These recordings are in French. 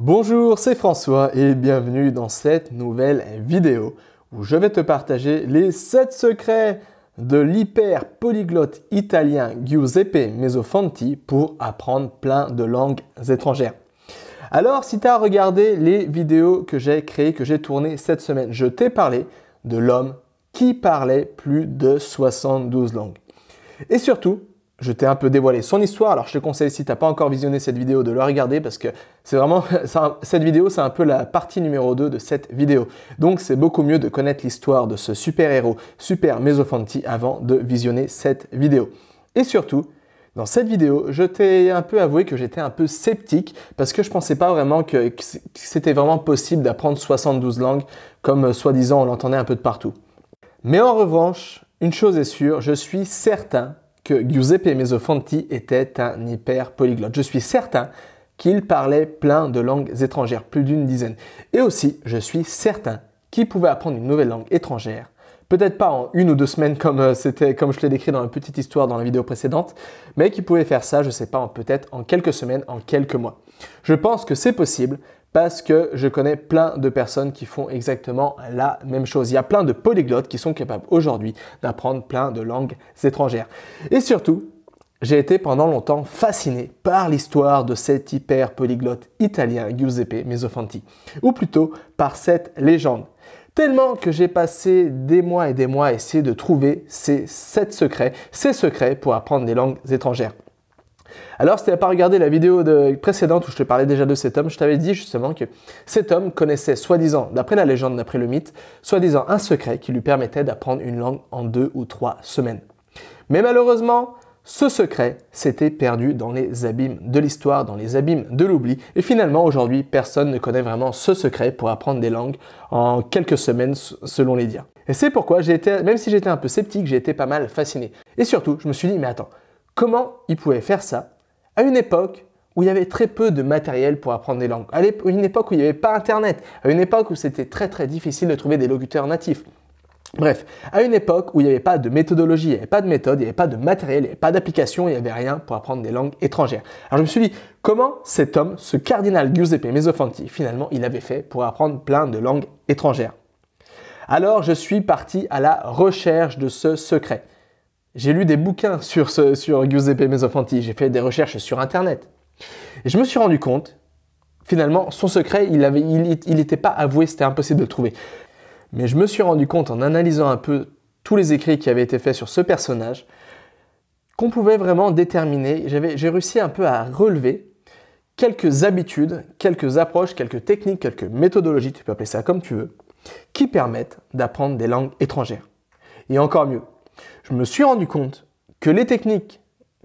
Bonjour, c'est François et bienvenue dans cette nouvelle vidéo où je vais te partager les 7 secrets de l'hyper polyglotte italien Giuseppe Mesofanti pour apprendre plein de langues étrangères. Alors, si tu as regardé les vidéos que j'ai créées, que j'ai tournées cette semaine, je t'ai parlé de l'homme qui parlait plus de 72 langues. Et surtout, je t'ai un peu dévoilé son histoire. Alors, je te conseille, si tu n'as pas encore visionné cette vidéo, de la regarder parce que c'est vraiment. cette vidéo, c'est un peu la partie numéro 2 de cette vidéo. Donc, c'est beaucoup mieux de connaître l'histoire de ce super-héros, Super Mesofanti, avant de visionner cette vidéo. Et surtout, dans cette vidéo, je t'ai un peu avoué que j'étais un peu sceptique parce que je pensais pas vraiment que c'était vraiment possible d'apprendre 72 langues comme euh, soi-disant on l'entendait un peu de partout. Mais en revanche, une chose est sûre, je suis certain que Giuseppe Mezzofanti était un hyper polyglotte. Je suis certain qu'il parlait plein de langues étrangères, plus d'une dizaine. Et aussi, je suis certain qu'il pouvait apprendre une nouvelle langue étrangère peut-être pas en une ou deux semaines comme euh, c'était comme je l'ai décrit dans la petite histoire dans la vidéo précédente, mais qui pouvait faire ça, je sais pas, peut-être en quelques semaines, en quelques mois. Je pense que c'est possible parce que je connais plein de personnes qui font exactement la même chose. Il y a plein de polyglottes qui sont capables aujourd'hui d'apprendre plein de langues étrangères. Et surtout, j'ai été pendant longtemps fasciné par l'histoire de cet hyper polyglotte italien Giuseppe Mesofanti. ou plutôt par cette légende. Tellement que j'ai passé des mois et des mois à essayer de trouver ces sept secrets, ces secrets pour apprendre des langues étrangères. Alors, si tu n'as pas regardé la vidéo précédente où je te parlais déjà de cet homme, je t'avais dit justement que cet homme connaissait soi-disant, d'après la légende, d'après le mythe, soi-disant un secret qui lui permettait d'apprendre une langue en deux ou trois semaines. Mais malheureusement, ce secret s'était perdu dans les abîmes de l'histoire, dans les abîmes de l'oubli. Et finalement, aujourd'hui, personne ne connaît vraiment ce secret pour apprendre des langues en quelques semaines, selon les dires. Et c'est pourquoi, même si j'étais un peu sceptique, j'ai été pas mal fasciné. Et surtout, je me suis dit, mais attends, Comment il pouvait faire ça à une époque où il y avait très peu de matériel pour apprendre des langues, à une époque où il n'y avait pas Internet, à une époque où c'était très très difficile de trouver des locuteurs natifs. Bref, à une époque où il n'y avait pas de méthodologie, il n'y avait pas de méthode, il n'y avait pas de matériel, il n'y avait pas d'application, il n'y avait rien pour apprendre des langues étrangères. Alors je me suis dit, comment cet homme, ce cardinal Giuseppe Mesofanti, finalement, il avait fait pour apprendre plein de langues étrangères Alors je suis parti à la recherche de ce secret. J'ai lu des bouquins sur, ce, sur Giuseppe Mesofanti, j'ai fait des recherches sur Internet. Et je me suis rendu compte, finalement, son secret, il n'était pas avoué, c'était impossible de le trouver. Mais je me suis rendu compte, en analysant un peu tous les écrits qui avaient été faits sur ce personnage, qu'on pouvait vraiment déterminer, j'ai réussi un peu à relever quelques habitudes, quelques approches, quelques techniques, quelques méthodologies, tu peux appeler ça comme tu veux, qui permettent d'apprendre des langues étrangères. Et encore mieux, je me suis rendu compte que les techniques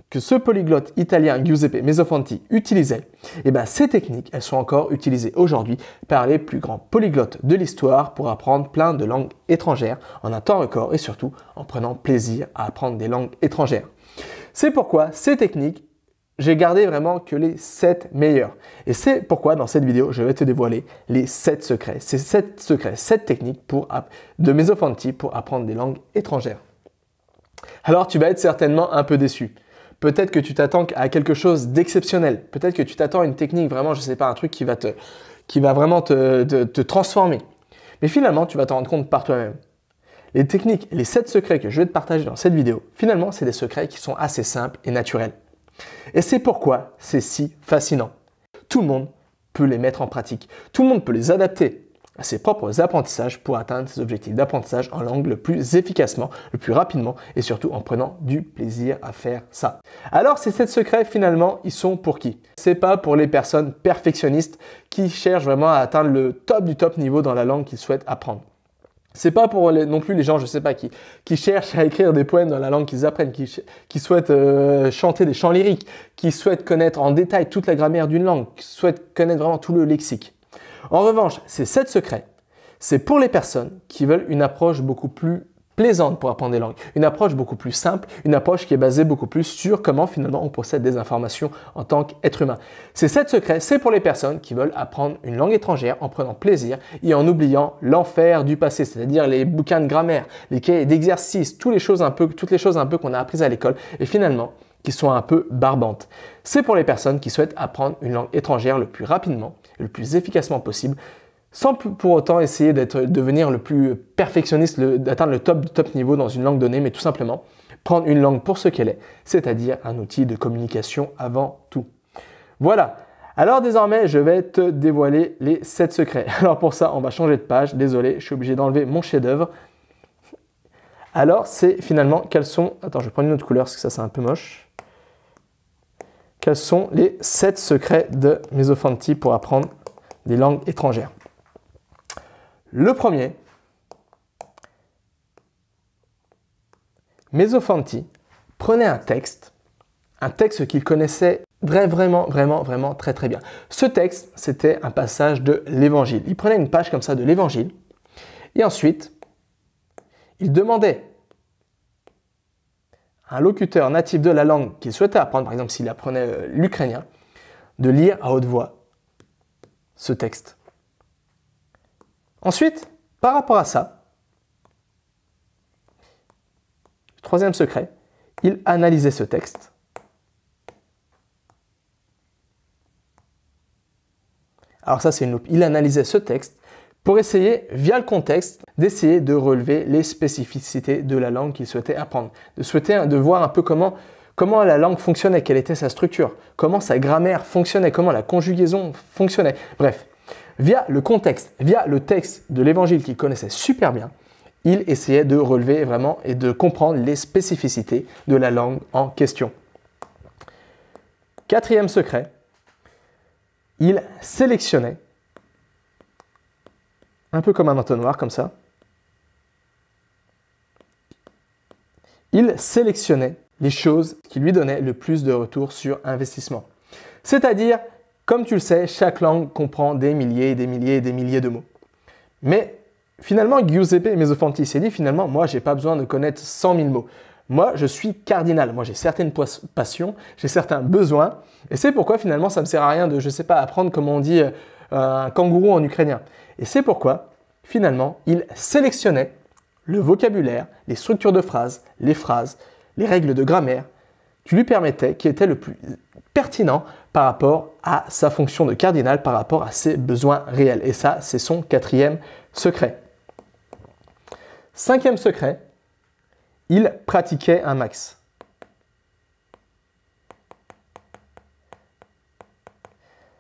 que ce polyglotte italien Giuseppe Mesofanti utilisait, eh ben ces techniques, elles sont encore utilisées aujourd'hui par les plus grands polyglottes de l'histoire pour apprendre plein de langues étrangères en un temps record et surtout en prenant plaisir à apprendre des langues étrangères. C'est pourquoi ces techniques, j'ai gardé vraiment que les 7 meilleures. Et c'est pourquoi dans cette vidéo, je vais te dévoiler les 7 secrets. Ces 7 secrets, 7 techniques de Mesofanti pour apprendre des langues étrangères alors tu vas être certainement un peu déçu. Peut-être que tu t'attends à quelque chose d'exceptionnel. Peut-être que tu t'attends à une technique vraiment, je ne sais pas, un truc qui va, te, vraiment te, transformer. Mais finalement, tu vas t'en rendre compte par toi-même. Les techniques, les 7 secrets que je vais te partager dans cette vidéo, finalement, c'est des secrets qui sont assez simples et naturels. Et c'est pourquoi c'est si fascinant. Tout le monde peut les mettre en pratique. Tout le monde peut les adapter à ses propres apprentissages pour atteindre ses objectifs d'apprentissage en langue le plus efficacement, le plus rapidement et surtout en prenant du plaisir à faire ça. Alors ces 7 secrets finalement, ils sont pour qui C'est pas pour les personnes perfectionnistes qui cherchent vraiment à atteindre le top du top niveau dans la langue qu'ils souhaitent apprendre. C'est pas pour non plus les gens, je sais pas, qui, qui cherchent à écrire des poèmes dans la langue qu'ils apprennent, qui, souhaitent euh, chanter des chants lyriques, qui souhaitent connaître en détail toute la grammaire d'une langue, qui souhaitent connaître vraiment tout le lexique. En revanche, ces 7 secrets, c'est pour les personnes qui veulent une approche beaucoup plus plaisante pour apprendre des langues, une approche beaucoup plus simple, une approche qui est basée beaucoup plus sur comment finalement on possède des informations en tant qu'être humain. Ces 7 secrets, c'est pour les personnes qui veulent apprendre une langue étrangère en prenant plaisir et en oubliant l'enfer du passé, c'est-à-dire les bouquins de grammaire, les cahiers d'exercice, toutes les choses un peu, toutes les choses un peu qu'on a apprises à l'école et finalement qui sont un peu barbantes. C'est pour les personnes qui souhaitent apprendre une langue étrangère le plus rapidement le plus efficacement possible, sans pour autant essayer d'être, devenir le plus perfectionniste, d'atteindre le top, top niveau dans une langue donnée, mais tout simplement prendre une langue pour ce qu'elle est, c'est-à-dire un outil de communication avant tout. Voilà, alors désormais, je vais te dévoiler les 7 secrets. Alors pour ça, on va changer de page. Désolé, je suis obligé d'enlever mon chef-d'œuvre. Alors c'est finalement quels sont... Attends, je vais prendre une autre couleur parce que ça c'est un peu moche quels sont les 7 secrets de Mesophanti pour apprendre des langues étrangères. Le premier, Mesophanti prenait un texte, un texte qu'il connaissait vraiment, vraiment, vraiment très, très bien. Ce texte, c'était un passage de l'Évangile. Il prenait une page comme ça de l'Évangile, et ensuite, il demandait un locuteur natif de la langue qu'il souhaitait apprendre, par exemple s'il apprenait euh, l'ukrainien, de lire à haute voix ce texte. Ensuite, par rapport à ça, troisième secret, il analysait ce texte. Alors ça, c'est une loupe. Il analysait ce texte pour essayer, via le contexte, d'essayer de relever les spécificités de la langue qu'il souhaitait apprendre, de souhaiter de voir un peu comment comment la langue fonctionnait, quelle était sa structure, comment sa grammaire fonctionnait, comment la conjugaison fonctionnait. Bref, via le contexte, via le texte de l'évangile qu'il connaissait super bien, il essayait de relever vraiment et de comprendre les spécificités de la langue en question. Quatrième secret, il sélectionnait un peu comme un entonnoir, comme ça, il sélectionnait les choses qui lui donnaient le plus de retour sur investissement. C'est-à-dire, comme tu le sais, chaque langue comprend des milliers et des milliers et des milliers de mots. Mais finalement, Giuseppe Mesofanti s'est dit, finalement, moi, j'ai pas besoin de connaître 100 000 mots. Moi, je suis cardinal. Moi, j'ai certaines passions, j'ai certains besoins. Et c'est pourquoi finalement, ça ne me sert à rien de, je sais pas, apprendre comment on dit euh, un euh, kangourou en ukrainien. Et c'est pourquoi, finalement, il sélectionnait le vocabulaire, les structures de phrases, les phrases, les règles de grammaire qui lui permettaient, qui était le plus pertinent par rapport à sa fonction de cardinal, par rapport à ses besoins réels. Et ça, c'est son quatrième secret. Cinquième secret, il pratiquait un max.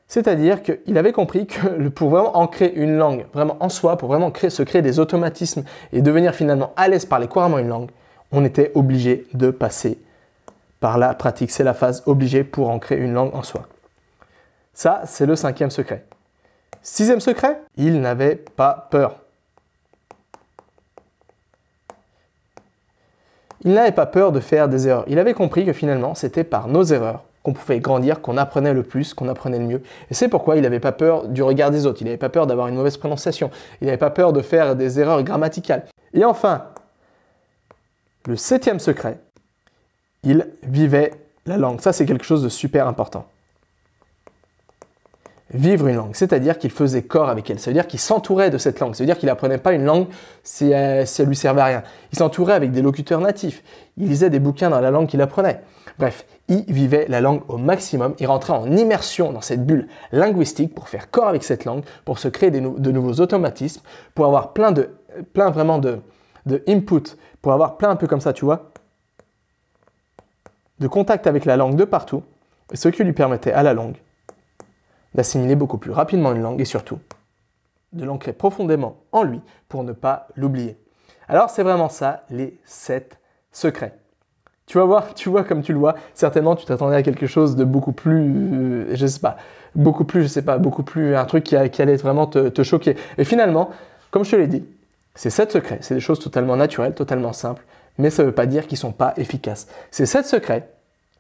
C'est-à-dire qu'il avait compris que pour vraiment ancrer une langue vraiment en soi, pour vraiment se créer des automatismes et devenir finalement à l'aise parler couramment une langue, on était obligé de passer par la pratique. C'est la phase obligée pour ancrer une langue en soi. Ça, c'est le cinquième secret. Sixième secret, il n'avait pas peur. Il n'avait pas peur de faire des erreurs. Il avait compris que finalement, c'était par nos erreurs qu'on pouvait grandir, qu'on apprenait le plus, qu'on apprenait le mieux. Et c'est pourquoi il n'avait pas peur du regard des autres, il n'avait pas peur d'avoir une mauvaise prononciation, il n'avait pas peur de faire des erreurs grammaticales. Et enfin, le septième secret, il vivait la langue. Ça, c'est quelque chose de super important vivre une langue, c'est-à-dire qu'il faisait corps avec elle, ça veut dire qu'il s'entourait de cette langue, ça veut dire qu'il n'apprenait pas une langue euh, si, elle lui servait à rien. Il s'entourait avec des locuteurs natifs, il lisait des bouquins dans la langue qu'il apprenait. Bref, il vivait la langue au maximum, il rentrait en immersion dans cette bulle linguistique pour faire corps avec cette langue, pour se créer de nouveaux automatismes, pour avoir plein de, plein vraiment de, de input, pour avoir plein un peu comme ça, tu vois, de contact avec la langue de partout, ce qui lui permettait à la langue d'assimiler beaucoup plus rapidement une langue et surtout de l'ancrer profondément en lui pour ne pas l'oublier. Alors c'est vraiment ça les sept secrets. Tu vas voir, tu vois comme tu le vois. Certainement, tu t'attendais à quelque chose de beaucoup plus, euh, je sais pas, beaucoup plus, je sais pas, beaucoup plus, un truc qui, allait vraiment te, choquer. Et finalement, comme je te l'ai dit, c'est sept secrets. C'est des choses totalement naturelles, totalement simples, mais ça ne veut pas dire qu'ils sont pas efficaces. C'est sept secrets,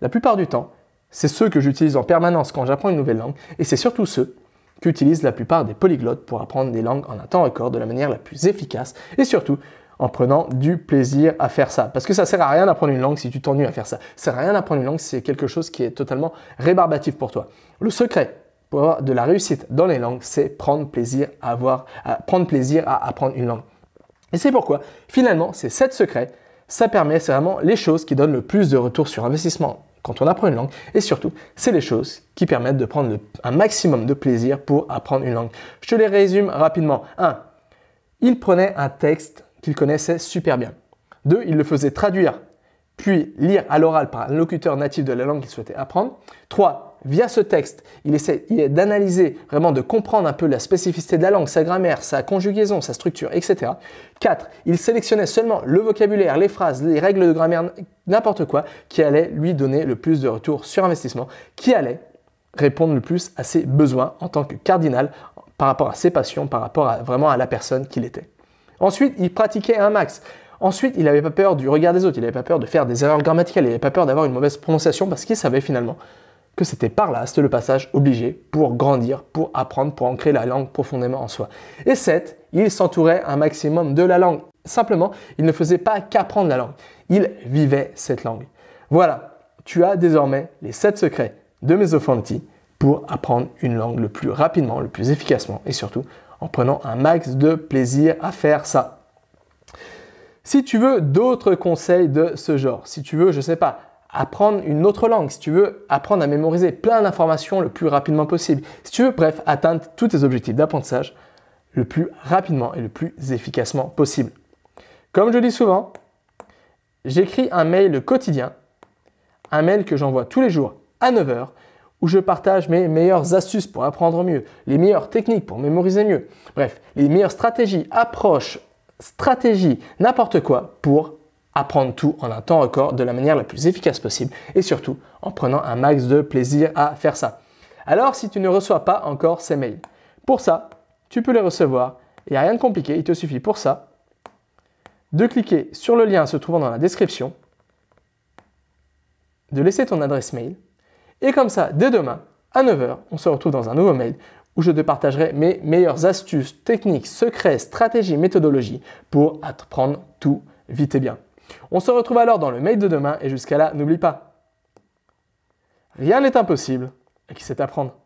la plupart du temps, c'est ceux que j'utilise en permanence quand j'apprends une nouvelle langue, et c'est surtout ceux qu'utilisent la plupart des polyglottes pour apprendre des langues en un temps record de la manière la plus efficace et surtout en prenant du plaisir à faire ça. Parce que ça sert à rien d'apprendre une langue si tu t'ennuies à faire ça. Ça sert à rien d'apprendre une langue si c'est quelque chose qui est totalement rébarbatif pour toi. Le secret pour avoir de la réussite dans les langues, c'est prendre plaisir à avoir, à prendre plaisir à apprendre une langue. Et c'est pourquoi, finalement, c'est sept secrets, ça permet, c'est vraiment les choses qui donnent le plus de retour sur investissement quand on apprend une langue. Et surtout, c'est les choses qui permettent de prendre un maximum de plaisir pour apprendre une langue. Je te les résume rapidement. 1. Il prenait un texte qu'il connaissait super bien. Deux, il le faisait traduire puis lire à l'oral par un locuteur natif de la langue qu'il souhaitait apprendre. 3. Via ce texte, il essayait d'analyser, vraiment de comprendre un peu la spécificité de la langue, sa grammaire, sa conjugaison, sa structure, etc. 4. Il sélectionnait seulement le vocabulaire, les phrases, les règles de grammaire, n'importe quoi, qui allait lui donner le plus de retour sur investissement, qui allait répondre le plus à ses besoins en tant que cardinal par rapport à ses passions, par rapport à, vraiment à la personne qu'il était. Ensuite, il pratiquait un max. Ensuite, il n'avait pas peur du regard des autres, il n'avait pas peur de faire des erreurs grammaticales, il n'avait pas peur d'avoir une mauvaise prononciation parce qu'il savait finalement que c'était par là, c'était le passage obligé pour grandir, pour apprendre, pour ancrer la langue profondément en soi. Et 7, il s'entourait un maximum de la langue. Simplement, il ne faisait pas qu'apprendre la langue, il vivait cette langue. Voilà, tu as désormais les 7 secrets de Mesofanti pour apprendre une langue le plus rapidement, le plus efficacement et surtout en prenant un max de plaisir à faire ça. Si tu veux d'autres conseils de ce genre, si tu veux, je ne sais pas, apprendre une autre langue, si tu veux apprendre à mémoriser plein d'informations le plus rapidement possible, si tu veux, bref, atteindre tous tes objectifs d'apprentissage le plus rapidement et le plus efficacement possible. Comme je dis souvent, j'écris un mail quotidien, un mail que j'envoie tous les jours à 9h où je partage mes meilleures astuces pour apprendre mieux, les meilleures techniques pour mémoriser mieux, bref, les meilleures stratégies, approches, stratégies, n'importe quoi pour apprendre tout en un temps record de la manière la plus efficace possible et surtout en prenant un max de plaisir à faire ça. Alors si tu ne reçois pas encore ces mails, pour ça, tu peux les recevoir, il n'y a rien de compliqué, il te suffit pour ça de cliquer sur le lien se trouvant dans la description, de laisser ton adresse mail et comme ça, dès demain, à 9h, on se retrouve dans un nouveau mail où je te partagerai mes meilleures astuces, techniques, secrets, stratégies, méthodologies pour apprendre tout vite et bien. On se retrouve alors dans le mail de demain et jusqu'à là, n'oublie pas, rien n'est impossible à qui sait apprendre.